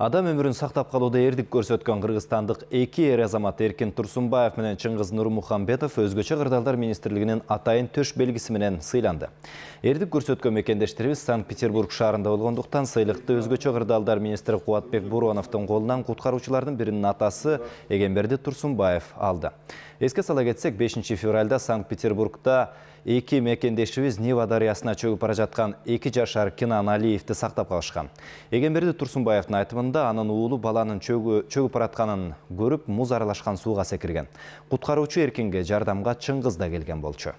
адам өмірін сақтап қалуды ердік көрсеткен кыргызстандык екі эр азамат еркен турсунбаев менен чыңгыз нурмухамбетов өзгөчө кырдаалдар министрлигинин атайын төш белгиси менен сыйланды эрдик көрсеткен мекендештерибиз санкт петербург шаарында болгондуктан сыйлыкты өзгөчө кырдаалдар министри Қуатбек буурбановдун қолынан құтқарушылардың бірінің атасы Егенберді турсунбаев алды эске сала кетсек 5 февралда санкт петербургта эки мекендешибиз нева дарыясына чөгүп бара жаткан эки жашар кинан алиевди сактап калышкан эгемберди турсунбаевдин айтымында анын уулу баланын чөгүп баратканын көрүп муз аралашкан сууга секирген куткаруучу эркинге жардамга чыңгыз да келген болчу